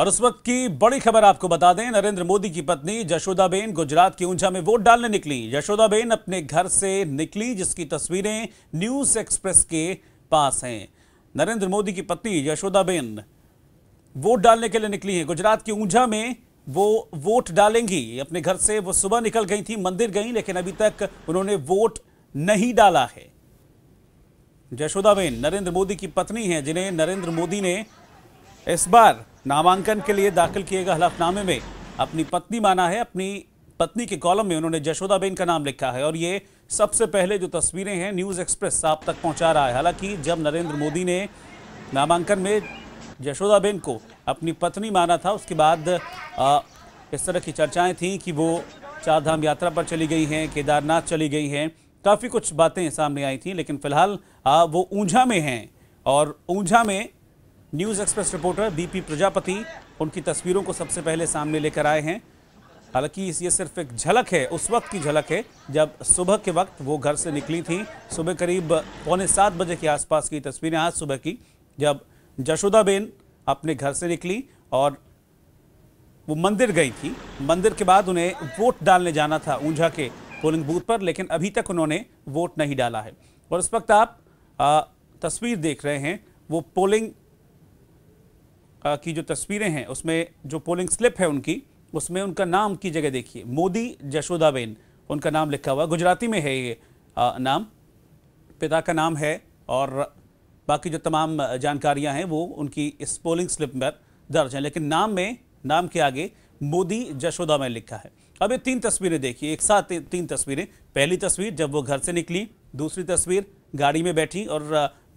और उस वक्त की बड़ी खबर आपको बता दें नरेंद्र मोदी की पत्नी यशोदाबेन गुजरात की ऊंचा में वोट डालने निकली यशोदाबेन अपने घर से निकली जिसकी तस्वीरें न्यूज एक्सप्रेस के पास हैं नरेंद्र मोदी की पत्नी यशोदाबेन वोट डालने के लिए निकली है गुजरात की ऊंझा में वो वोट डालेंगी अपने घर से वो सुबह निकल गई थी मंदिर गई लेकिन अभी तक उन्होंने वोट नहीं डाला है यशोदाबेन नरेंद्र मोदी की पत्नी है जिन्हें नरेंद्र मोदी ने इस बार नामांकन के लिए दाखिल किए गए हलफनामे में अपनी पत्नी माना है अपनी पत्नी के कॉलम में उन्होंने जशोदाबेन का नाम लिखा है और ये सबसे पहले जो तस्वीरें हैं न्यूज़ एक्सप्रेस आप तक पहुंचा रहा है हालांकि जब नरेंद्र मोदी ने नामांकन में जशोदाबेन को अपनी पत्नी माना था उसके बाद इस तरह की चर्चाएं थीं कि वो चारधाम यात्रा पर चली गई हैं केदारनाथ चली गई हैं काफ़ी कुछ बातें सामने आई थी लेकिन फिलहाल वो ऊंझा में हैं और ऊंझा में news express reporter BP Prajapati उनकी तस्वीरों को सबसे पहले सामने लेकर आए हैं हालांकि ये सिर्फ एक झलक है उस वक्त की झलक है जब सुबह के वक्त वो घर से निकली थी सुबह करीब पौने सात बजे के आसपास की तस्वीरें आज सुबह की जब बेन अपने घर से निकली और वो मंदिर गई थी मंदिर के बाद उन्हें वोट डालने जाना था ऊंझा के पोलिंग बूथ पर लेकिन अभी तक उन्होंने वोट नहीं डाला है और इस वक्त आप आ, तस्वीर देख रहे हैं वो पोलिंग की जो तस्वीरें हैं उसमें जो पोलिंग स्लिप है उनकी उसमें उनका नाम की जगह देखिए मोदी जशोदाबेन उनका नाम लिखा हुआ गुजराती में है ये नाम पिता का नाम है और बाकी जो तमाम जानकारियां हैं वो उनकी इस पोलिंग स्लिप पर दर्ज हैं लेकिन नाम में नाम के आगे मोदी जशोदा में लिखा है अब ये तीन तस्वीरें देखिए एक साथ तीन तस्वीरें पहली तस्वीर जब वो घर से निकली दूसरी तस्वीर गाड़ी में बैठी और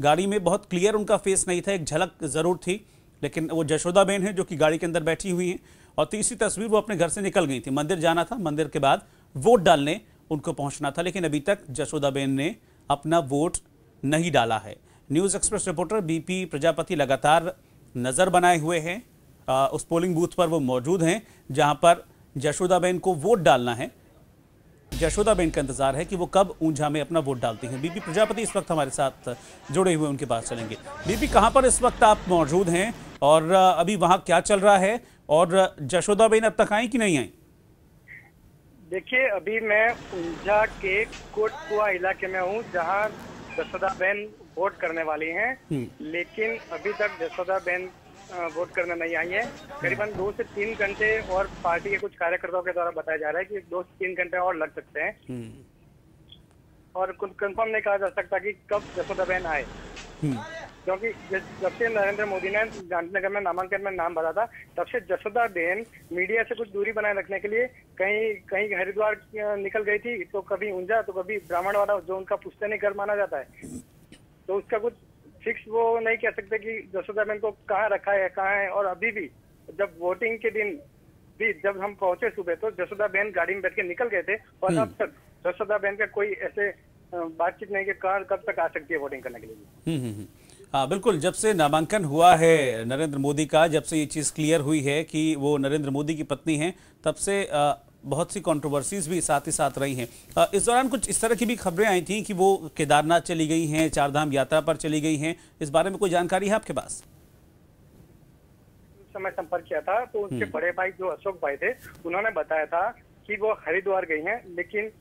गाड़ी में बहुत क्लियर उनका फेस नहीं था एक झलक ज़रूर थी लेकिन वो जशोदा बेन है जो कि गाड़ी के अंदर बैठी हुई हैं और तीसरी तस्वीर वो अपने घर से निकल गई थी मंदिर जाना था मंदिर के बाद वोट डालने उनको पहुंचना था लेकिन अभी तक जशोदा बेन ने अपना वोट नहीं डाला है news express reporter BP Prajapati लगातार नज़र बनाए हुए हैं उस पोलिंग बूथ पर वो मौजूद हैं जहां पर जशोदाबेन को वोट डालना है जशोदाबेन का इंतजार है कि वो कब ऊंझा में अपना वोट डालती हैं बीपी प्रजापति इस वक्त हमारे साथ जुड़े हुए उनके पास चलेंगे बीपी कहां पर इस वक्त आप मौजूद हैं और अभी वहाँ क्या चल रहा है और जशोदा बेन अब तक आई कि नहीं आई देखिए अभी मैं ऊर्जा के कोटकुआ इलाके में हूँ जहाँ जशोदा बहन वोट करने वाली हैं हम्म। लेकिन अभी तक जसोदा बहन वोट करने नहीं आई है हम्म। करीबन दो से तीन घंटे और पार्टी के कुछ कार्यकर्ताओं के द्वारा बताया जा रहा है कि दो से तीन घंटे और लग सकते हैं हम्म। और कुछ कंफर्म नहीं कहा जा सकता कि कब जशोदा बहन आए क्योंकि जब से नरेंद्र मोदी ने गांधीनगर में नामांकन में नाम भरा था तब से जसोदा बेन मीडिया से कुछ दूरी बनाए रखने के लिए कहीं कहीं हरिद्वार निकल गई थी तो कभी ऊंझा तो कभी ब्राह्मण वाला जो उनका पुस्तनी घर माना जाता है तो उसका कुछ फिक्स वो नहीं कह सकते कि जसोदा बेन को कहाँ रखा है कहाँ है और अभी भी जब वोटिंग के दिन भी जब हम पहुंचे सुबह तो जसोदा बेन गाड़ी में बैठ के निकल गए थे और हम्म। अब तक जसोदा बेन का कोई ऐसे बातचीत नहीं कि कार कब तक आ सकती है वोटिंग करने के लिए हम्म, हम्म, हाँ बिल्कुल जब से नामांकन हुआ है नरेंद्र मोदी का जब से ये चीज़ क्लियर हुई है कि वो नरेंद्र मोदी की पत्नी हैं तब से बहुत सी कंट्रोवर्सीज भी साथ ही साथ रही हैं इस दौरान कुछ इस तरह की भी खबरें आई थी कि वो केदारनाथ चली गई हैं चारधाम यात्रा पर चली गई हैं इस बारे में कोई जानकारी है आपके पास समय संपर्क किया था तो उनके हम्म। बड़े भाई जो अशोक भाई थे उन्होंने बताया था कि वो हरिद्वार गई हैं लेकिन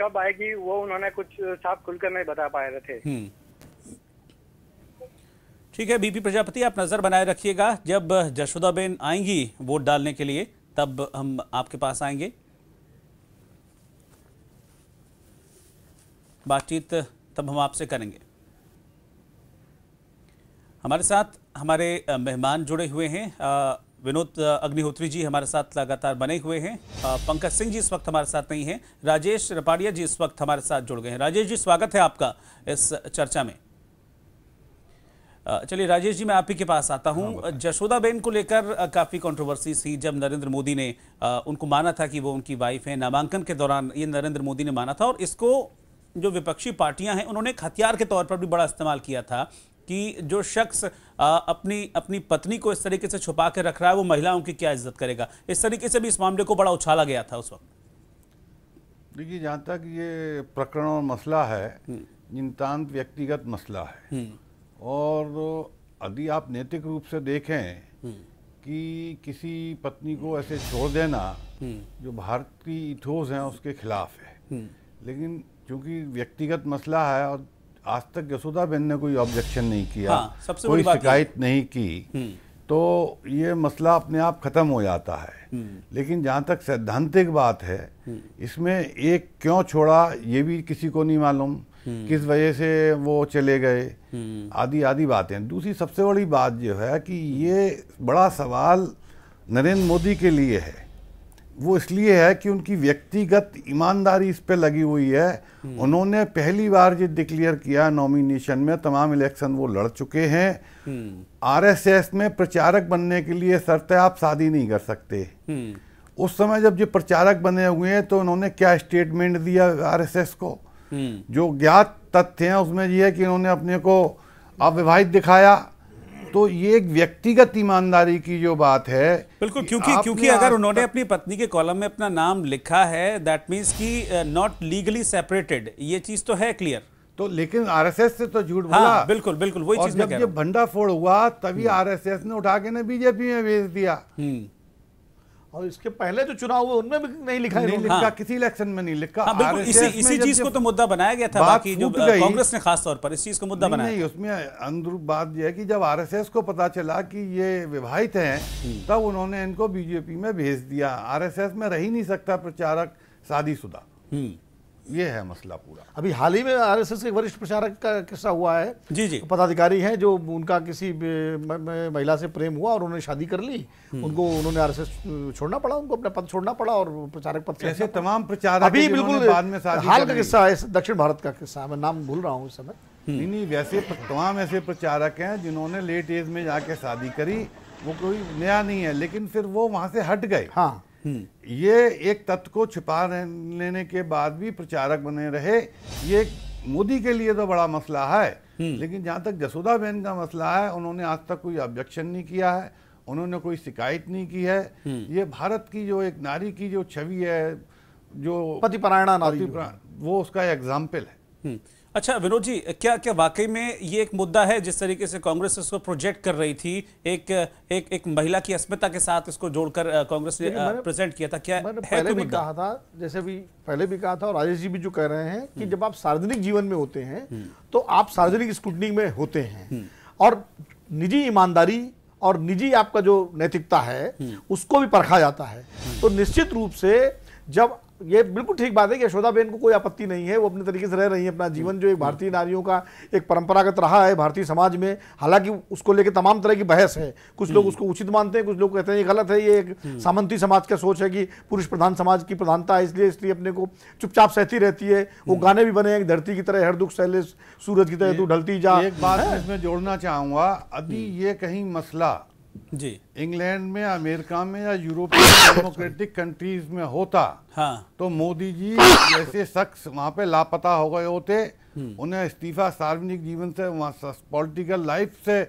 कब आएगी वो उन्होंने कुछ साफ खुलकर नहीं बता पाए थे हम्म। ठीक है बीपी प्रजापति आप नज़र बनाए रखिएगा जब जशोदाबेन आएंगी वोट डालने के लिए तब हम आपके पास आएंगे बातचीत तब हम आपसे करेंगे हमारे साथ हमारे मेहमान जुड़े हुए हैं विनोद अग्निहोत्री जी हमारे साथ लगातार बने हुए हैं पंकज सिंह जी इस वक्त हमारे साथ नहीं हैं राजेश रपाड़िया जी इस वक्त हमारे साथ जुड़ गए हैं राजेश जी स्वागत है आपका इस चर्चा में चलिए राजेश जी मैं आप ही के पास आता हूँ हाँ, जशोदा बेन को लेकर काफ़ी कंट्रोवर्सी थी जब नरेंद्र मोदी ने उनको माना था कि वो उनकी वाइफ है नामांकन के दौरान ये नरेंद्र मोदी ने माना था और इसको जो विपक्षी पार्टियां हैं उन्होंने हथियार के तौर पर भी बड़ा इस्तेमाल किया था कि जो शख्स अपनी अपनी पत्नी को इस तरीके से छुपा के रख रहा है वो महिलाओं की क्या इज्जत करेगा इस तरीके से भी इस मामले को बड़ा उछाला गया था उस वक्त देखिए जहाँ तक ये प्रकरण और मसला है हम्म। नितान्त व्यक्तिगत मसला है हम्म। और यदि आप नैतिक रूप से देखें हम्म। कि किसी पत्नी को ऐसे छोड़ देना हम्म। जो भारत की इथोस हैं उसके खिलाफ है हम्म। लेकिन चूंकि व्यक्तिगत मसला है और आज तक यशोदा बहन ने कोई ऑब्जेक्शन नहीं किया हाँ, कोई शिकायत नहीं की तो ये मसला अपने आप ख़त्म हो जाता है लेकिन जहाँ तक सैद्धांतिक बात है इसमें एक क्यों छोड़ा ये भी किसी को नहीं मालूम हम्म। किस वजह से वो चले गए हम्म। आदि आदि बातें दूसरी सबसे बड़ी बात जो है कि ये बड़ा सवाल नरेंद्र मोदी के लिए है वो इसलिए है कि उनकी व्यक्तिगत ईमानदारी इस पर लगी हुई है हम्म। उन्होंने पहली बार जो डिक्लेयर किया नॉमिनेशन में तमाम इलेक्शन वो लड़ चुके हैं आरएसएस में प्रचारक बनने के लिए शर्त आप शादी नहीं कर सकते उस समय जब जो प्रचारक बने हुए हैं तो उन्होंने क्या स्टेटमेंट दिया आरएसएस को हम्म। जो ज्ञात तथ्य हैं उसमें ये है कि इन्होंने अपने को अविवाहित दिखाया तो ये एक व्यक्तिगत ईमानदारी की जो बात है बिल्कुल क्योंकि क्योंकि अगर उन्होंने अपनी पत्नी के कॉलम में अपना नाम लिखा है दैट मीन्स कि नॉट लीगली सेपरेटेड ये चीज तो है क्लियर तो लेकिन आरएसएस से तो झूठ बोला हाँ, बिल्कुल बिल्कुल वही चीज जब ये भंडाफोड़ हुआ तभी हम्म। आरएसएस ने उठा के ने बीजेपी में भेज दिया हम्म। और इसके पहले जो चुनाव हुए उनमें भी नहीं लिखा नहीं लिखा हाँ। किसी इलेक्शन में नहीं लिखा हाँ, बिल्कुल इसी इसी चीज को तो मुद्दा बनाया गया था बाकी जो कांग्रेस ने खास तौर पर इस चीज को मुद्दा नहीं, बनाया नहीं उसमें अंदर बात यह है कि जब आरएसएस को पता चला कि ये विवाहित हैं हम्म। तब उन्होंने इनको बीजेपी में भेज दिया आर में रह ही नहीं सकता प्रचारक शादीशुदा हम्म। ये है मसला पूरा अभी हाल ही में आरएसएस के वरिष्ठ प्रचारक का किस्सा हुआ है जी जी पदाधिकारी हैं जो उनका किसी महिला से प्रेम हुआ और उन्होंने शादी कर ली हम्म। उनको उन्होंने आरएसएस छोड़ना पड़ा उनको अपना पद छोड़ना पड़ा और प्रचारक पद से तमाम प्रचारक अभी बिल्कुल बाद में हाल का किस्सा है दक्षिण भारत का किस्सा मैं नाम भूल रहा हूँ इस समय हम्म। नहीं नहीं वैसे तमाम ऐसे प्रचारक हैं जिन्होंने लेट एज में जाके शादी करी वो कोई नया नहीं है लेकिन फिर वो वहाँ से हट गए हाँ ये एक तत्व को छिपा लेने के बाद भी प्रचारक बने रहे ये मोदी के लिए तो बड़ा मसला है हम्म। लेकिन जहाँ तक जसोदा बहन का मसला है उन्होंने आज तक कोई ऑब्जेक्शन नहीं किया है उन्होंने कोई शिकायत नहीं की है हम्म। ये भारत की जो एक नारी की जो छवि है जो पतिपरायणा नारी पति वो उसका एग्जाम्पल है हम्म। अच्छा विनोद जी क्या क्या वाकई में ये एक मुद्दा है जिस तरीके से कांग्रेस इसको प्रोजेक्ट कर रही थी एक एक एक महिला की अस्मिता के साथ इसको जोड़कर कांग्रेस ने प्रेजेंट किया था क्या है पहले भी कहा था जैसे भी पहले भी कहा था और राजेश जी भी जो कह रहे हैं कि हम्म। जब आप सार्वजनिक जीवन में होते हैं हम्म। तो आप सार्वजनिक स्क्रूटनी में होते हैं हम्म। और निजी ईमानदारी और निजी आपका जो नैतिकता है उसको भी परखा जाता है तो निश्चित रूप से जब ये बिल्कुल ठीक बात है कि यशोदा बेन को कोई आपत्ति नहीं है वो अपने तरीके से रह रही है अपना जीवन जो एक हम्म। भारतीय नारियों का एक परंपरागत रहा है भारतीय समाज में हालांकि उसको लेकर तमाम तरह की बहस है कुछ लोग हम्म। उसको उचित मानते हैं कुछ लोग कहते हैं ये गलत है ये एक हम्म। सामंती समाज का सोच है कि पुरुष प्रधान समाज की प्रधानता है इसलिए इसलिए अपने को चुपचाप सहती रहती है वो गाने भी बने हैं धरती की तरह हर दुख सहले सूरज की तरह तू ढलती जा एक बात इसमें जोड़ना चाहूँगा अभी ये कहीं मसला जी इंग्लैंड में अमेरिका में या यूरोपियन डेमोक्रेटिक कंट्रीज में होता हाँ। तो मोदी जी जैसे शख्स वहाँ पे लापता हो गए होते हम्म। उन्हें इस्तीफा सार्वजनिक जीवन से वहाँ पॉलिटिकल लाइफ से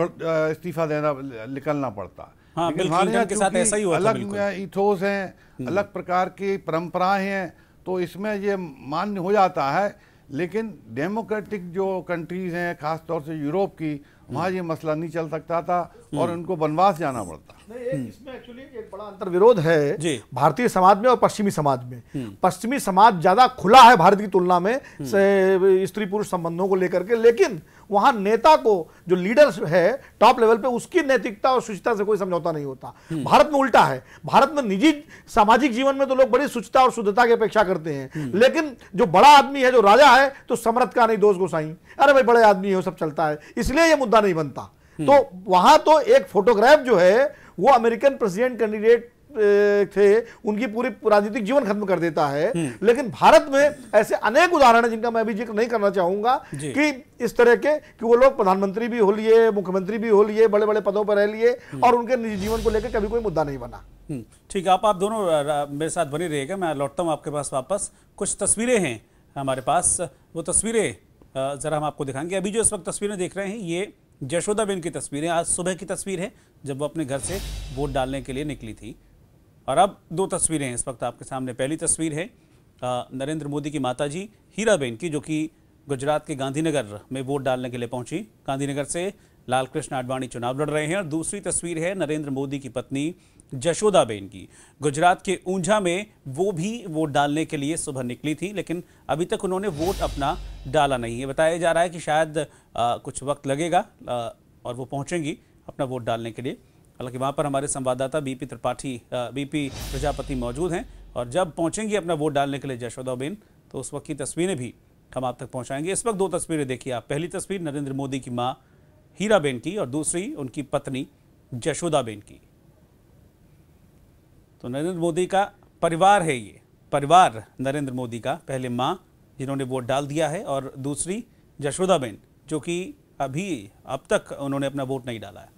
इस्तीफा देना निकलना पड़ता हाँ, के साथ ऐसा ही हुआ अलग इथोस हैं हम्म। अलग प्रकार की परंपराएं हैं तो इसमें ये मान्य हो जाता है लेकिन डेमोक्रेटिक जो कंट्रीज हैं खासतौर से यूरोप की वहां ये मसला नहीं चल सकता था हम्म। और उनको वनवास जाना पड़ता बड़ा अंतर विरोध है भारतीय समाज में और पश्चिमी समाज में हम्म। पश्चिमी समाज ज्यादा खुला है भारत की तुलना में हम्म। स्त्री पुरुष संबंधों को लेकर के लेकिन वहां नेता को जो लीडर है टॉप लेवल पे उसकी नैतिकता और शुचिता से कोई समझौता नहीं होता हम्म। भारत में उल्टा है भारत में निजी सामाजिक जीवन में तो लोग बड़ी शुचिता और शुद्धता की अपेक्षा करते हैं हम्म। लेकिन जो बड़ा आदमी है जो राजा है तो समर्थ का नहीं दोष गोसाई अरे भाई बड़े आदमी है सब चलता है इसलिए यह मुद्दा नहीं बनता हम्म। तो वहां तो एक फोटोग्राफ जो है वो अमेरिकन प्रेसिडेंट कैंडिडेट थे उनकी पूरी राजनीतिक जीवन खत्म कर देता है हम्म। लेकिन भारत में ऐसे अनेक उदाहरण हैं जिनका मैं अभी जिक्र नहीं करना चाहूंगा कि इस तरह के कि वो लोग प्रधानमंत्री भी हो लिए मुख्यमंत्री भी हो लिए बड़े बड़े पदों पर रह लिए हम्म। और उनके निजी जीवन को लेकर कभी कोई मुद्दा नहीं बना हम्म। ठीक है आप आप दोनों मेरे साथ बनी रहेगा मैं लौटता हूँ आपके पास वापस कुछ तस्वीरें हैं हमारे पास वो तस्वीरें ज़रा हम आपको दिखाएंगे अभी जो इस वक्त तस्वीरें देख रहे हैं ये बेन की तस्वीरें आज सुबह की तस्वीर है जब वो अपने घर से वोट डालने के लिए निकली थी और अब दो तस्वीरें हैं इस वक्त आपके सामने पहली तस्वीर है नरेंद्र मोदी की माता जी हीराबेन की जो कि गुजरात के गांधीनगर में वोट डालने के लिए पहुंची गांधीनगर से लाल कृष्ण आडवाणी चुनाव लड़ रहे हैं और दूसरी तस्वीर है नरेंद्र मोदी की पत्नी जशोदा बेन की गुजरात के ऊंझा में वो भी वोट डालने के लिए सुबह निकली थी लेकिन अभी तक उन्होंने वोट अपना डाला नहीं है बताया जा रहा है कि शायद आ, कुछ वक्त लगेगा आ, और वो पहुँचेंगी अपना वोट डालने के लिए हालांकि वहाँ पर हमारे संवाददाता बीपी त्रिपाठी बीपी प्रजापति मौजूद हैं और जब पहुंचेंगे अपना वोट डालने के लिए जशोदाबेन बेन तो उस वक्त की तस्वीरें भी हम आप तक पहुंचाएंगे इस वक्त दो तस्वीरें देखिए आप पहली तस्वीर नरेंद्र मोदी की माँ हीराबेन की और दूसरी उनकी पत्नी जशोदाबेन की तो नरेंद्र मोदी का परिवार है ये परिवार नरेंद्र मोदी का पहले माँ जिन्होंने वोट डाल दिया है और दूसरी जशोदाबेन जो कि अभी अब तक उन्होंने अपना वोट नहीं डाला है